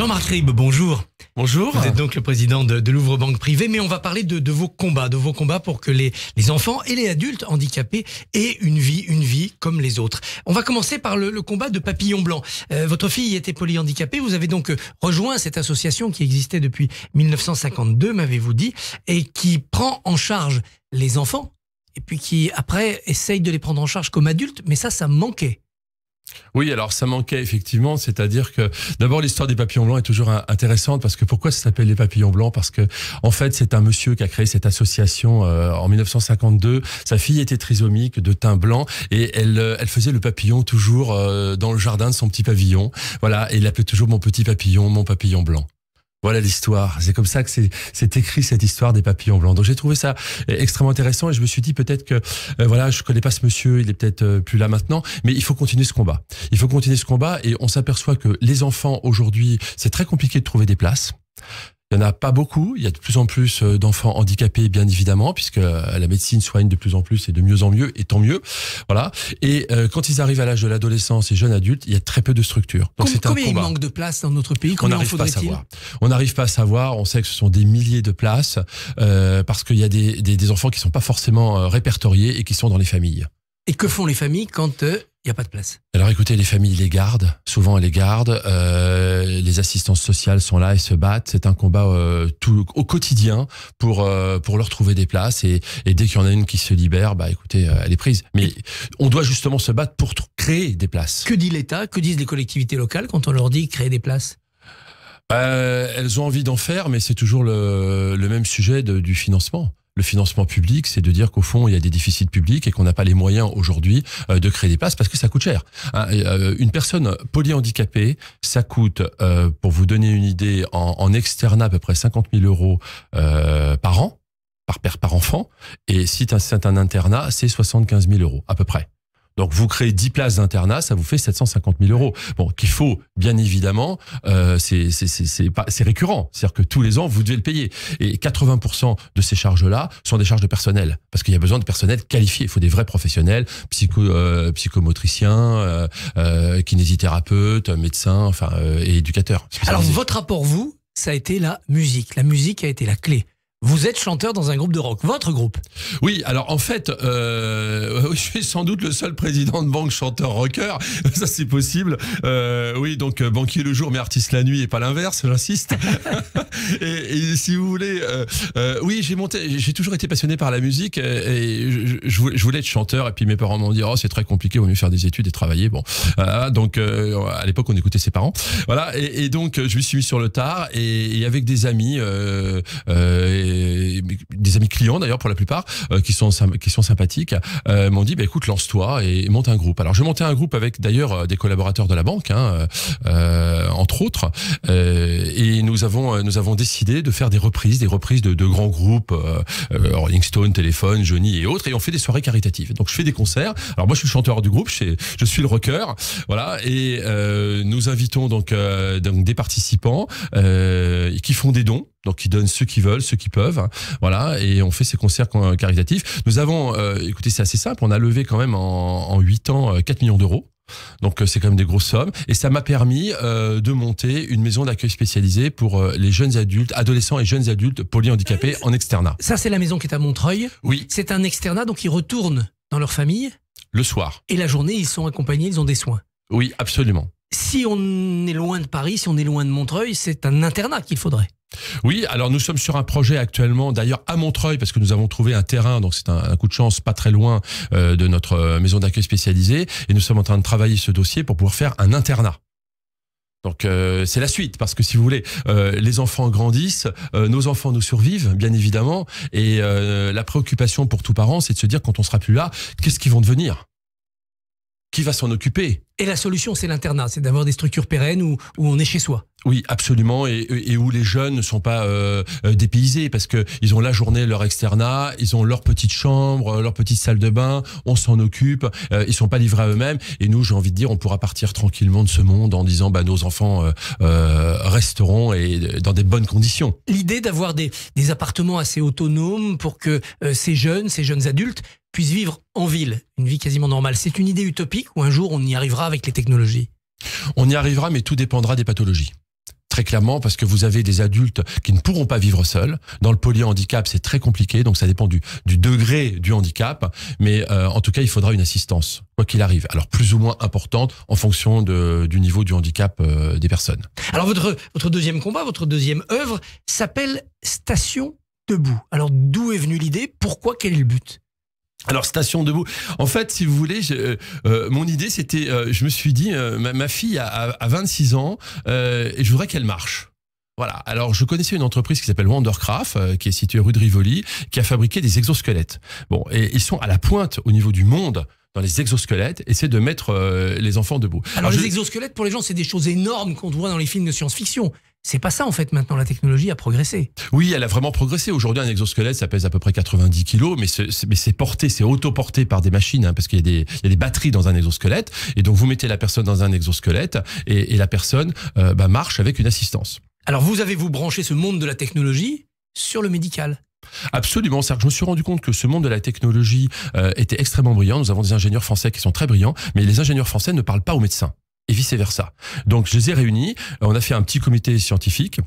Jean-Marc Ribe, bonjour. Bonjour. Vous êtes donc le président de, Louvre Banque Privée, mais on va parler de, vos combats, de vos combats pour que les, enfants et les adultes handicapés aient une vie, une vie comme les autres. On va commencer par le, combat de Papillon Blanc. Euh, votre fille était polyhandicapée, vous avez donc euh, rejoint cette association qui existait depuis 1952, m'avez-vous dit, et qui prend en charge les enfants, et puis qui après essaye de les prendre en charge comme adultes, mais ça, ça manquait. Oui, alors ça manquait effectivement, c'est-à-dire que d'abord l'histoire des papillons blancs est toujours intéressante parce que pourquoi ça s'appelle les papillons blancs Parce que en fait c'est un monsieur qui a créé cette association euh, en 1952. Sa fille était trisomique de teint blanc et elle, euh, faisait le papillon toujours euh, dans le jardin de son petit pavillon. Voilà, et il l'appelait toujours mon petit papillon, mon papillon blanc. Voilà l'histoire. C'est comme ça que c'est écrit cette histoire des papillons blancs. Donc j'ai trouvé ça euh, extrêmement intéressant et je me suis dit peut-être que euh, voilà, je connais pas ce monsieur, il est peut-être euh, plus là maintenant, mais il faut continuer ce combat. Il faut continuer ce combat et on s'aperçoit que les enfants aujourd'hui, c'est très compliqué de trouver des places. Il n'y en a pas beaucoup. Il y a de plus en plus euh, d'enfants handicapés, bien évidemment, puisque euh, la médecine soigne de plus en plus et de mieux en mieux, et tant mieux. Voilà. Et euh, quand ils arrivent à l'âge de l'adolescence et jeunes adultes, il y a très peu de structures. Donc c'est un il manque de places dans notre pays On n'arrive pas à savoir. On n'arrive pas à savoir. On sait que ce sont des milliers de places parce qu'il y a des, des, des enfants qui ne sont pas forcément répertoriés et qui sont dans les familles. Et que font les familles quand il n'y a pas de place. Alors écoutez, les familles les gardent, souvent elles les gardent, euh, les assistances sociales sont là et se battent, c'est un combat euh, tout, au quotidien pour, euh, pour leur trouver des places et, dès qu'il y en a une qui se libère, bah écoutez, elle est prise. Mais on doit justement se battre pour créer des places. Que dit l'État, que disent les collectivités locales quand on leur dit créer des places elles ont envie d'en faire, mais c'est toujours le, même sujet du financement le financement public, c'est de dire qu'au fond, il y a des déficits publics et qu'on n'a pas les moyens aujourd'hui euh, de créer des places parce que ça coûte cher. Hein, euh, une personne polyhandicapée, ça coûte, euh, pour vous donner une idée, en, externat à peu près 50 000 euros par an, par père, par enfant. Et si c'est un internat, c'est 75 000 euros à peu près. Donc vous créez 10 places d'internat, ça vous fait 750 000 euros. Bon, qu'il faut bien évidemment, euh, c'est récurrent, c'est-à-dire que tous les ans vous devez le payer. Et 80% de ces charges-là sont des charges de personnel, parce qu'il y a besoin de personnel qualifié. Il faut des vrais professionnels, psycho, euh, psychomotriciens, euh, kinésithérapeutes, médecins, enfin et éducateurs. Alors votre rapport vous, ça a été la musique. La musique a été la clé. Vous êtes chanteur dans un groupe de rock, votre groupe. Oui, alors en fait, euh, je suis sans doute le seul président de banque chanteur rocker. Ça, c'est possible. Euh, oui, donc euh, banquier le jour, mais artiste la nuit et pas l'inverse, j'insiste. et, si vous voulez, euh, euh, oui, j'ai monté, j'ai toujours été passionné par la musique euh, et je, voulais être chanteur. Et puis mes parents m'ont dit, oh, c'est très compliqué, on mieux faire des études et travailler. Bon, donc à l'époque, on écoutait ses parents. Voilà, et, donc je me suis mis sur le tard et, avec des amis. euh, des, amis clients d'ailleurs pour la plupart, euh, qui, sont, qui sont sympathiques, euh, m'ont dit bah, écoute, lance-toi et, monte un groupe. Alors je monté un groupe avec d'ailleurs euh, des collaborateurs de la banque, hein, euh, entre autres, et nous avons, nous avons décidé de faire des reprises, des reprises de, de grands groupes, Rolling Stone, Téléphone, Johnny et autres, et on fait des soirées caritatives. Donc je fais des concerts. Alors moi je suis le chanteur du groupe, je, suis, le rocker, voilà, et nous invitons donc, donc des participants qui font des dons donc, ils donnent ceux qui veulent, ceux qui peuvent. voilà, et on fait ces concerts euh, caritatifs. Nous avons, euh, écoutez, c'est assez simple, on a levé quand même en, 8 ans 4 euh, millions d'euros. Donc c'est quand même des grosses sommes. Et ça m'a permis de monter une maison d'accueil spécialisée pour les jeunes adultes, adolescents et jeunes adultes polyhandicapés en externat. Ça, c'est la maison qui est à Montreuil. Oui. C'est un externat, donc ils retournent dans leur famille. Le soir. Et la journée, ils sont accompagnés, ils ont des soins. Oui, absolument. Si on est loin de Paris, si on est loin de Montreuil, c'est un internat qu'il faudrait. Oui, alors nous sommes sur un projet actuellement, d'ailleurs à Montreuil, parce que nous avons trouvé un terrain, donc c'est un, coup de chance pas très loin euh, de notre euh, maison d'accueil spécialisée, et nous sommes en train de travailler ce dossier pour pouvoir faire un internat. Donc euh, c'est la suite parce que si vous voulez, les enfants grandissent, nos enfants nous survivent bien évidemment, et la préoccupation pour tout parents, c'est de se dire quand on sera plus là, qu'est-ce qu'ils vont devenir qui va s'en occuper Et la solution, c'est l'internat, c'est d'avoir des structures pérennes où, on est chez soi. Oui, absolument, et, où les jeunes ne sont pas euh, euh, dépaysés parce que ils ont la journée leur externat, ils ont leur petite chambre, leur petite salle de bain, on s'en occupe, ils euh, ils sont pas livrés à eux-mêmes. Et nous, j'ai envie de dire, on pourra partir tranquillement de ce monde en disant, bah nos enfants resteront et dans des bonnes conditions. L'idée d'avoir des, des appartements assez autonomes pour que ces jeunes, ces jeunes adultes puissent vivre en ville une vie quasiment normale. C'est une idée utopique ou un jour on y arrivera avec les technologies On y arrivera, mais tout dépendra des pathologies très clairement parce que vous avez des adultes qui ne pourront pas vivre seuls. Dans le polyhandicap, c'est très compliqué, donc ça dépend du, degré du handicap, mais euh, en tout cas, il faudra une assistance, quoi qu'il arrive. Alors plus ou moins importante en fonction du niveau du handicap euh, des personnes. Alors votre, votre deuxième combat, votre deuxième œuvre s'appelle Station Debout. Alors d'où est venue l'idée Pourquoi Quel est le but alors station debout. En fait, si vous voulez, euh, euh, mon idée c'était, euh, je me suis dit, ma, fille a, 26 ans et je voudrais qu'elle marche. Voilà. Alors, je connaissais une entreprise qui s'appelle Wondercraft, qui est située rue de Rivoli, qui a fabriqué des exosquelettes. Bon, et ils sont à la pointe au niveau du monde dans les exosquelettes, et c'est de mettre les enfants debout. Alors, les exosquelettes, pour les gens, c'est des choses énormes qu'on voit dans les films de science-fiction. C'est pas ça en fait maintenant, la technologie a progressé. Oui, elle a vraiment progressé. Aujourd'hui, un exosquelette, ça pèse à peu près 90 kilos, mais c'est porté, c'est autoporté par des machines, hein, parce qu'il y, a des batteries dans un exosquelette. Et donc vous mettez la personne dans un exosquelette et, la personne euh, bah, marche avec une assistance. Alors vous avez vous branché ce monde de la technologie sur le médical. Absolument, cest je me suis rendu compte que ce monde de la technologie euh, était extrêmement brillant. Nous avons des ingénieurs français qui sont très brillants, mais les ingénieurs français ne parlent pas aux médecins et vice-versa. Donc je les ai réunis, euh, on a fait un petit comité scientifique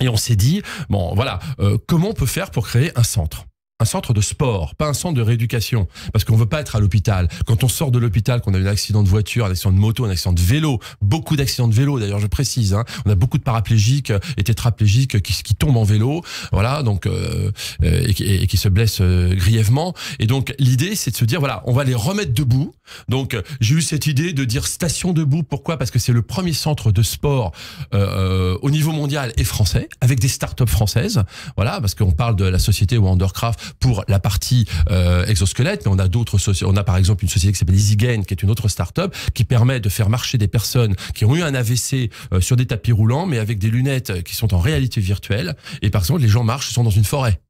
et on s'est dit, bon voilà, euh, comment on peut faire pour créer un centre un centre de sport, pas un centre de rééducation, parce qu'on veut pas être à l'hôpital. Quand on sort de l'hôpital, qu'on a eu un accident de voiture, un accident de moto, un accident de vélo, beaucoup d'accidents de vélo d'ailleurs, je précise, hein, on a beaucoup de paraplégiques euh, et tétraplégiques euh, qui, qui tombent en vélo, voilà, donc euh, et, qui se blessent grièvement. Et donc l'idée, c'est de se dire voilà, on va les remettre debout. Donc j'ai eu cette idée de dire station debout. Pourquoi Parce que c'est le premier centre de sport au niveau mondial et français, avec des start-up françaises. Voilà, parce qu'on parle de la société Wondercraft pour la partie euh, exosquelette, mais on a d'autres On a par exemple une société qui s'appelle EasyGain, qui est une autre start-up qui permet de faire marcher des personnes qui ont eu un AVC euh, sur des tapis roulants, mais avec des lunettes euh, qui sont en réalité virtuelle. Et par exemple, les gens marchent, sont dans une forêt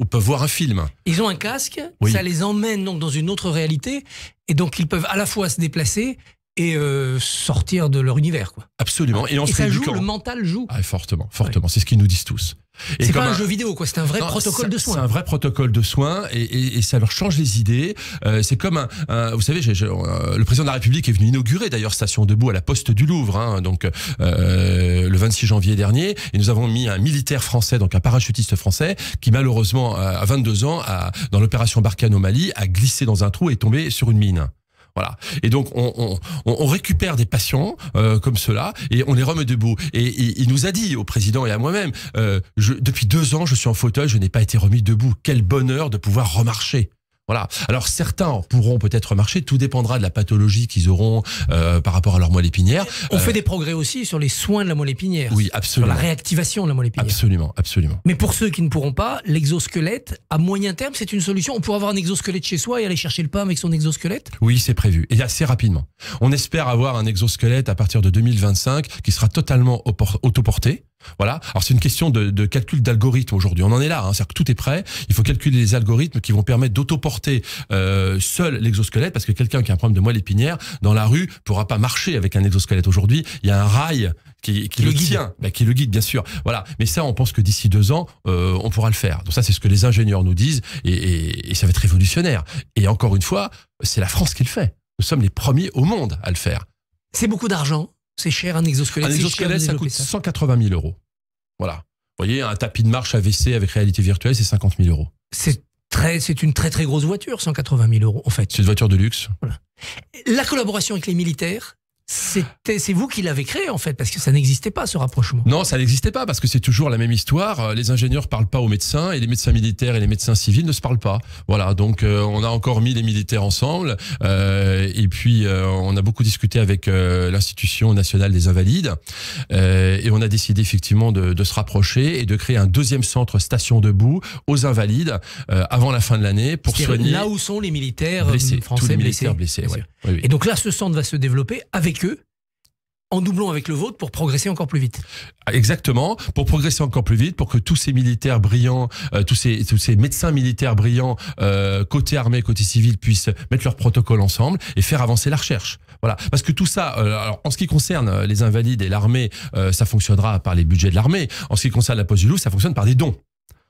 ou peuvent voir un film. Ils ont un casque, ça les emmène donc dans une autre réalité, et donc ils peuvent à la fois se déplacer et euh, sortir de leur univers. Quoi. Absolument. Et, on et ça joue, le mental joue. Ah, fortement, fortement. C'est ce qu'ils nous disent tous. C'est pas un, jeu vidéo, quoi. C'est un vrai protocole de soins. C'est un vrai protocole de soins et, et, ça leur change les idées. Euh, c'est comme un, vous savez, euh, le président de la République est venu inaugurer d'ailleurs Station Debout à la Poste du Louvre, hein, donc euh, le 26 janvier dernier. Et nous avons mis un militaire français, donc un parachutiste français, qui malheureusement euh, à 22 ans, a, dans l'opération Barkhane au Mali, a glissé dans un trou et est tombé sur une mine. Voilà. Et donc, on, récupère des patients euh, comme cela et on les remet debout. Et, il nous a dit, au président et à moi-même, euh, depuis deux ans, je suis en fauteuil, je n'ai pas été remis debout. Quel bonheur de pouvoir remarcher. Voilà. Alors certains pourront peut-être marcher, tout dépendra de la pathologie qu'ils auront euh, par rapport à leur moelle épinière. On fait euh, des progrès aussi sur les soins de la moelle épinière. Oui, absolument. Sur la réactivation de la moelle épinière. Absolument, absolument. Mais pour ceux qui ne pourront pas, l'exosquelette, à moyen terme, c'est une solution. On pourra avoir un exosquelette chez soi et aller chercher le pain avec son exosquelette Oui, c'est prévu. Et assez rapidement. On espère avoir un exosquelette à partir de 2025 qui sera totalement autoporté. Voilà. Alors c'est une question de, calcul d'algorithme aujourd'hui. On en est là. Hein. C'est-à-dire que tout est prêt. Il faut calculer les algorithmes qui vont permettre d'autoporter euh, seul l'exosquelette parce que quelqu'un qui a un problème de moelle épinière dans la rue pourra pas marcher avec un exosquelette aujourd'hui. Il y a un rail qui, le, guide. tient, bah, qui le guide bien sûr. Voilà. Mais ça, on pense que d'ici deux ans, euh, on pourra le faire. Donc ça, c'est ce que les ingénieurs nous disent et ça va être révolutionnaire. Et encore une fois, c'est la France qui le fait. Nous sommes les premiers au monde à le faire. C'est beaucoup d'argent c'est cher un exosquelette. Un exosquelette, ça coûte 180 000 euros. Voilà. Vous voyez, un tapis de marche AVC avec réalité virtuelle, c'est 50 000 euros. C'est très, c'est une très très grosse voiture, 180 000 euros en fait. C'est une voiture de luxe. La collaboration avec les militaires, c'était, c'est vous qui l'avez créé en fait, parce que ça n'existait pas ce rapprochement. Non, ça n'existait pas parce que c'est toujours la même histoire. Euh, les ingénieurs parlent pas aux médecins et les médecins militaires et les médecins civils ne se parlent pas. Voilà, donc euh, on a encore mis les militaires ensemble euh, et puis on a beaucoup discuté avec l'institution nationale des invalides et on a décidé effectivement de, se rapprocher et de créer un deuxième centre station debout aux invalides avant la fin de l'année pour soigner là où sont les militaires blessés, français les militaires blessés. Et donc là, ce centre va se développer avec avec en doublant avec le vôtre pour progresser encore plus vite. Ah, exactement, pour progresser encore plus vite, pour que tous ces militaires brillants, euh, tous, ces, tous ces médecins militaires brillants, euh, côté armée, côté civil, puissent mettre leur protocole ensemble et faire avancer la recherche. Voilà, parce que tout ça, euh, alors, en ce qui concerne les invalides et l'armée, ça fonctionnera par les budgets de l'armée. En ce qui concerne la pose du loup, ça fonctionne par des dons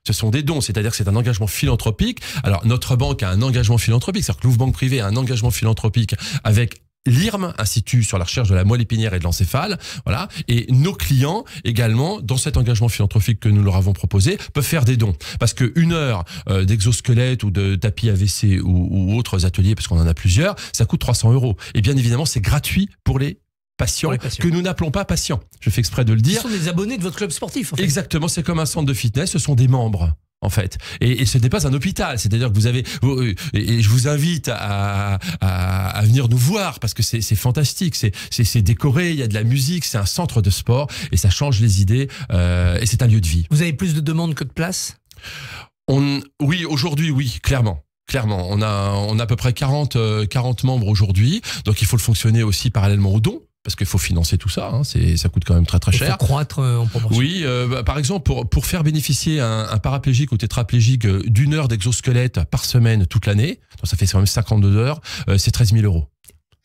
ce sont des dons, c'est-à-dire que c'est un engagement philanthropique. Alors notre banque a un engagement philanthropique, c'est-à-dire que Louvre Banque Privée a un engagement philanthropique avec l'IRM, Institut sur la recherche de la moelle épinière et de l'encéphale, voilà, et nos clients également, dans cet engagement philanthropique que nous leur avons proposé, peuvent faire des dons. Parce qu'une heure euh, d'exosquelette ou de tapis AVC ou, autres ateliers, parce qu'on en a plusieurs, ça coûte 300 euros. Et bien évidemment, c'est gratuit pour les Patients, que nous n'appelons pas patients. Je fais exprès de le dire. Ce sont des abonnés de votre club sportif. Exactement, c'est comme un centre de fitness, ce sont des membres en fait. Et, et ce n'est pas un hôpital. C'est-à-dire que vous avez. Euh, et, je vous invite à, à, venir nous voir parce que c'est fantastique. C'est décoré, il y a de la musique, c'est un centre de sport et ça change les idées euh, et c'est un lieu de vie. Vous avez plus de demandes que de places on, oui, aujourd'hui, oui, clairement. Clairement, on a, on a à peu près 40, 40 euh, membres aujourd'hui, donc il faut le fonctionner aussi parallèlement aux dons parce qu'il faut financer tout ça, hein, ça coûte quand même très très cher. Faut croître euh, en proportion. Oui, euh, bah, par exemple, pour, faire bénéficier un, paraplégique ou tétraplégique euh, d'une heure d'exosquelette par semaine toute l'année, ça fait quand même 52 heures, c'est 13 000 euros.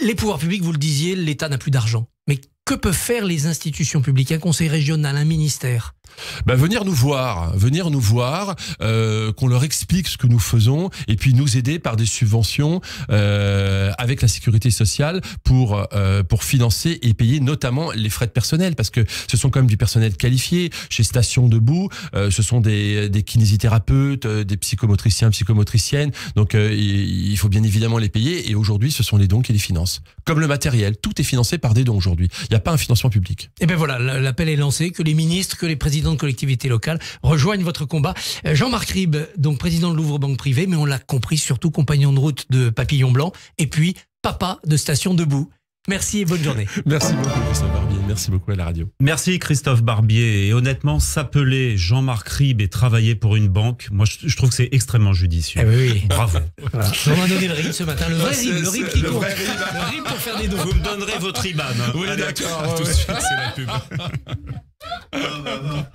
Les pouvoirs publics, vous le disiez, l'État n'a plus d'argent. Mais que peuvent faire les institutions publiques, un conseil régional, un ministère bah, venir nous voir, venir nous voir, euh, qu'on leur explique ce que nous faisons et puis nous aider par des subventions euh, avec la sécurité sociale pour euh, pour financer et payer notamment les frais de personnel parce que ce sont quand même du personnel qualifié chez Station Debout, ce sont des, des kinésithérapeutes, des psychomotriciens, psychomotriciennes, donc il faut bien évidemment les payer et aujourd'hui ce sont les dons qui les financent. Comme le matériel, tout est financé par des dons aujourd'hui. Il n'y a pas un financement public. Et ben voilà, l'appel est lancé que les ministres, que les présidents de collectivité locale, rejoignent votre combat. Euh, Jean-Marc Rib, donc président de Louvre Banque Privée, mais on l'a compris, surtout compagnon de route de Papillon Blanc, et puis papa de Station Debout. Merci et bonne journée. Merci beaucoup Christophe Barbier, merci beaucoup à la radio. Merci Christophe Barbier. Et honnêtement, s'appeler Jean-Marc Ribes et travailler pour une banque, moi je, trouve que c'est extrêmement judicieux. Eh oui, oui. Bravo. On m'a donné le RIB ce matin, le vrai le qui compte. Le pour faire des dons. Vous me donnerez votre IBAN. Hein. Oui, d'accord. Tout de suite, c'est la pub.